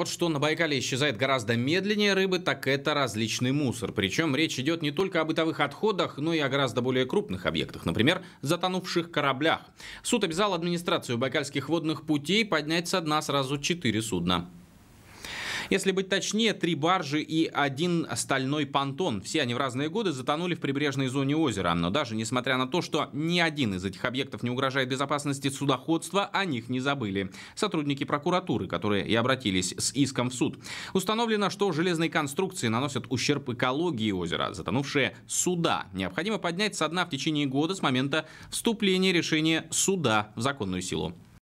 вот что на Байкале исчезает гораздо медленнее рыбы, так это различный мусор. Причем речь идет не только о бытовых отходах, но и о гораздо более крупных объектах, например, затонувших кораблях. Суд обязал администрацию байкальских водных путей поднять со дна сразу четыре судна. Если быть точнее, три баржи и один стальной понтон. Все они в разные годы затонули в прибрежной зоне озера. Но даже несмотря на то, что ни один из этих объектов не угрожает безопасности судоходства, о них не забыли. Сотрудники прокуратуры, которые и обратились с иском в суд. Установлено, что железные конструкции наносят ущерб экологии озера, затонувшие суда. Необходимо поднять со дна в течение года с момента вступления решения суда в законную силу.